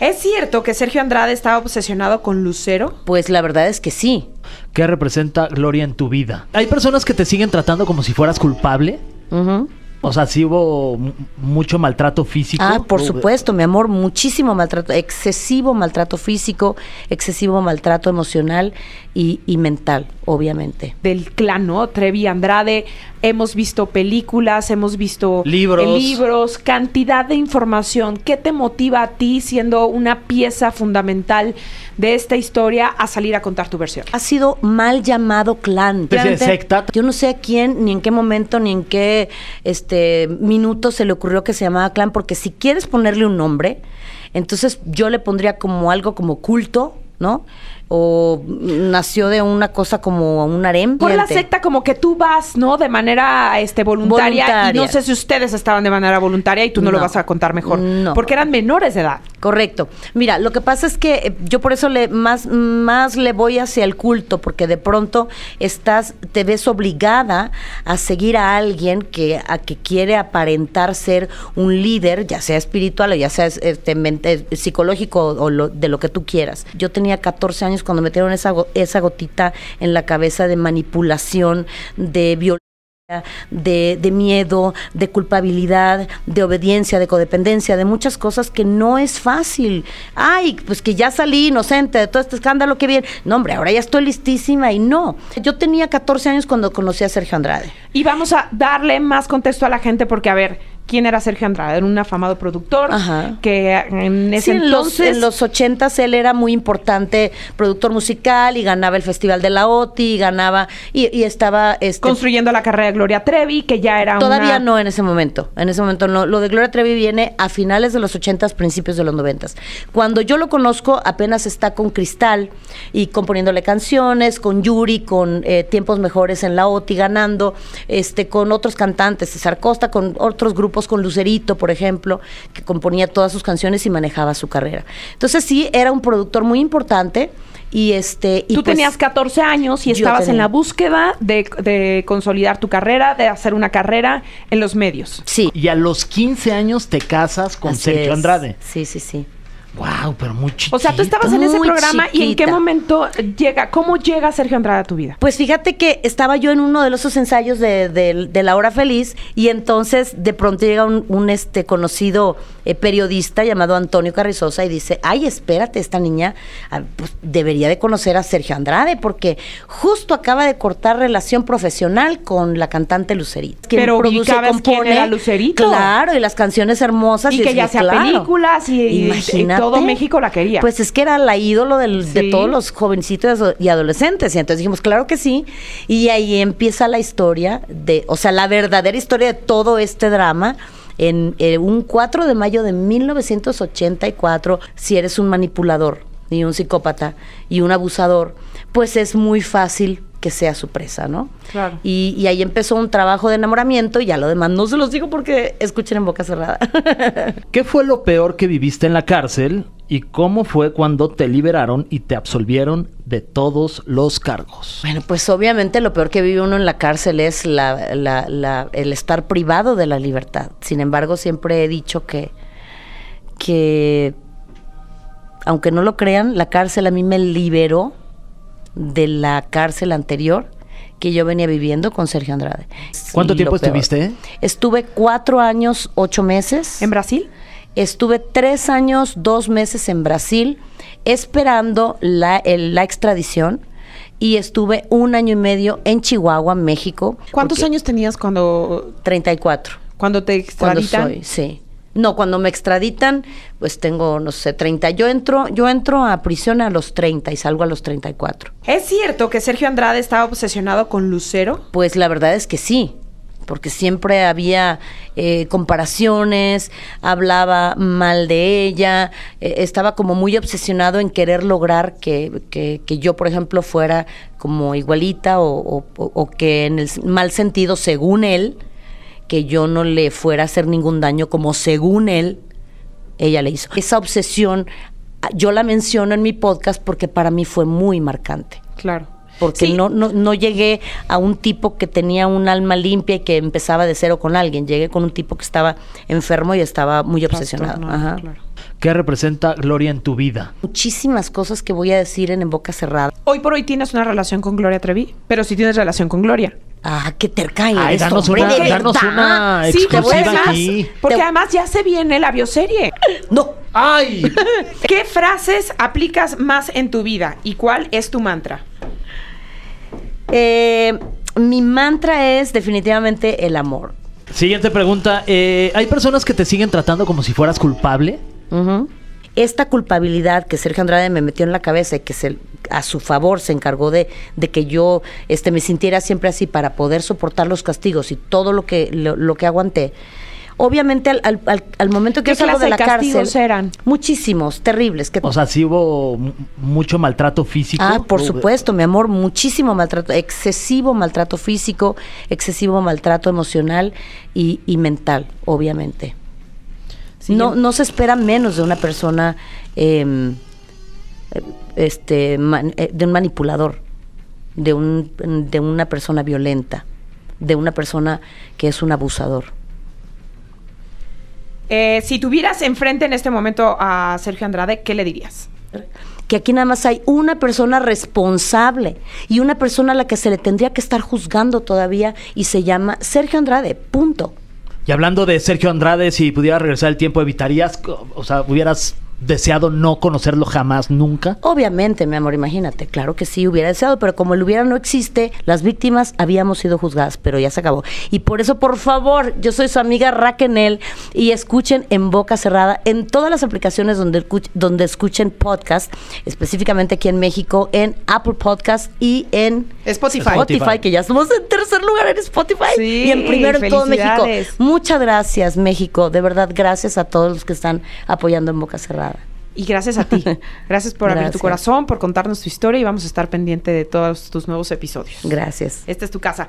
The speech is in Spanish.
¿Es cierto que Sergio Andrade estaba obsesionado con Lucero? Pues la verdad es que sí. ¿Qué representa Gloria en tu vida? Hay personas que te siguen tratando como si fueras culpable. O sea, sí hubo mucho maltrato físico. Ah, por supuesto, mi amor, muchísimo maltrato, excesivo maltrato físico, excesivo maltrato emocional y mental obviamente. Del clan, ¿no? Trevi Andrade, hemos visto películas, hemos visto libros. cantidad de información. ¿Qué te motiva a ti siendo una pieza fundamental de esta historia a salir a contar tu versión? Ha sido mal llamado clan. Pues, yo no sé a quién, ni en qué momento, ni en qué este, minuto se le ocurrió que se llamaba clan, porque si quieres ponerle un nombre, entonces yo le pondría como algo como culto ¿no? O nació de una cosa como un harem. Por la secta como que tú vas, ¿no? De manera este voluntaria, y no sé si ustedes estaban de manera voluntaria y tú no, lo vas a contar mejor, porque eran menores de edad. Correcto. Mira, lo que pasa es que eh, yo por eso le más, más le voy hacia el culto, porque de pronto estás, te ves obligada a seguir a alguien que, a que quiere aparentar ser un líder, ya sea espiritual o ya sea este, psicológico o lo, de lo que tú quieras. Yo tenía 14 años cuando metieron esa, esa gotita en la cabeza de manipulación, de violencia de, de, miedo, de culpabilidad, de obediencia, de codependencia, de muchas cosas que no es fácil. Ay, pues que ya salí inocente de todo este escándalo, que bien. No, hombre, ahora ya estoy listísima y no. Yo tenía 14 años cuando conocí a Sergio Andrade. Y vamos a darle más contexto a la gente porque, a ver, quién era Sergio Andrade, era un afamado productor que en ese sí, entonces... En los, ochentas él era muy importante productor musical y ganaba el Festival de la OTI y ganaba... Y, estaba... Este, construyendo la carrera de Gloria Trevi, que ya era Todavía no en ese momento, en ese momento no. Lo de Gloria Trevi viene a finales de los ochentas, principios de los noventas. Cuando yo lo conozco apenas está con Cristal y componiéndole canciones, con Yuri, con eh, Tiempos Mejores en la OTI, ganando, este, con otros cantantes, César Costa, con otros grupos con Lucerito, por ejemplo, que componía todas sus canciones y manejaba su carrera. Entonces sí, era un productor muy importante. Y este, Tú pues tenías 14 años y estabas en la búsqueda de, consolidar tu carrera, de hacer una carrera en los medios. Sí. Y a los 15 años te casas con Sergio Andrade. Sí, sí, sí. Wow, pero muy O sea, tú estabas en ese programa y en qué momento llega, cómo llega Sergio Andrade a tu vida. Pues fíjate que estaba yo en uno de los ensayos de, La Hora Feliz y entonces de pronto llega un, un este conocido eh, periodista llamado Antonio Carrizosa y dice, ay, espérate, esta niña ah, pues, debería de conocer a Sergio Andrade porque justo acaba de cortar relación profesional con la cantante Lucerito. Quien Pero produce, compone, Lucerito. Claro, y las canciones hermosas. Y, que ya sea películas y, todo México la quería. Pues es que era la ídolo de todos los jovencitos y adolescentes. Y entonces dijimos, claro que sí. Y ahí empieza la historia de, o sea, la verdadera historia de todo este drama en eh, un 4 de mayo de 1984, si eres un manipulador y un psicópata y un abusador, pues es muy fácil que sea su presa, ¿no? Claro. Y, ahí empezó un trabajo de enamoramiento y ya lo demás no se los digo porque escuchen en boca cerrada. ¿Qué fue lo peor que viviste en la cárcel y cómo fue cuando te liberaron y te absolvieron de todos los cargos? Bueno, pues obviamente lo peor que vive uno en la cárcel es el estar privado de la libertad. Sin embargo, siempre he dicho que, que aunque no lo crean, la cárcel a mí me liberó de la cárcel anterior que yo venía viviendo con Sergio Andrade. ¿Cuánto tiempo estuviste? Estuve cuatro años, ocho meses. ¿En Brasil? Estuve tres años, dos meses en Brasil, esperando la, extradición y estuve un año y medio en Chihuahua, México. ¿Cuántos años tenías cuando...? 34. ¿Cuando te extraditan? Cuando soy, sí. No, cuando me extraditan, pues tengo, no sé, 30. Yo entro, yo entro a prisión a los 30 y salgo a los 34. ¿Es cierto que Sergio Andrade estaba obsesionado con Lucero? Pues la verdad es que sí porque siempre había eh, comparaciones, hablaba mal de ella, eh, estaba como muy obsesionado en querer lograr que, yo, por ejemplo, fuera como igualita o, o, o que en el mal sentido, según él, que yo no le fuera a hacer ningún daño como según él, ella le hizo. Esa obsesión, ah, yo la menciono en mi podcast porque para mí fue muy marcante. Claro. Porque no, no, llegué a un tipo que tenía un alma limpia y que empezaba de cero con alguien. Llegué con un tipo que estaba enfermo y estaba muy obsesionado. Ajá. ¿Qué representa Gloria en tu vida? Muchísimas cosas que voy a decir en, en boca cerrada. Hoy por hoy tienes una relación con Gloria Trevi, pero sí tienes relación con Gloria. Ah, qué terca eres, Ay, danos una, danos sí, te Más, porque además ya se viene la bioserie. No. Ay. ¿Qué frases aplicas más en tu vida y cuál es tu mantra? Eh, mi mantra es definitivamente el amor. Siguiente pregunta. Eh, ¿Hay personas que te siguen tratando como si fueras culpable? Ajá esta culpabilidad que Sergio Andrade me metió en la cabeza y que a su favor se encargó de, de que yo este, me sintiera siempre así para poder soportar los castigos y todo lo que, lo, que aguanté. Obviamente al, al, al, momento que yo salgo de la cárcel eran? muchísimos terribles que o sea sí hubo mucho maltrato físico ah por supuesto mi amor muchísimo maltrato excesivo maltrato físico excesivo maltrato emocional y mental obviamente no, se espera menos de una persona em, este, eh, de un manipulador, de, de una persona violenta, de una persona que es un abusador. Eh, si tuvieras enfrente en este momento a Sergio Andrade, ¿qué le dirías? Que aquí nada más hay una persona responsable y una persona a la que se le tendría que estar juzgando todavía y se llama Sergio Andrade, punto. Y hablando de Sergio Andrade, si pudieras regresar el tiempo, ¿evitarías, o sea, hubieras deseado no conocerlo jamás, nunca? Obviamente, mi amor, imagínate, claro que sí hubiera deseado, pero como el hubiera no existe, las víctimas habíamos sido juzgadas, pero ya se acabó. Y por eso, por favor, yo soy su amiga Raquenel y escuchen en boca cerrada en todas las aplicaciones donde, escuchen podcast, específicamente aquí en México, en Apple Podcast y en Spotify. que ya somos en tercer lugar en Spotify y en primero en todo México. Muchas gracias, México. De verdad, gracias a todos los que están apoyando en boca cerrada. Y gracias a ti. Gracias por abrir tu corazón, por contarnos tu historia y vamos a estar pendiente de todos tus nuevos episodios. Gracias. Esta es tu casa.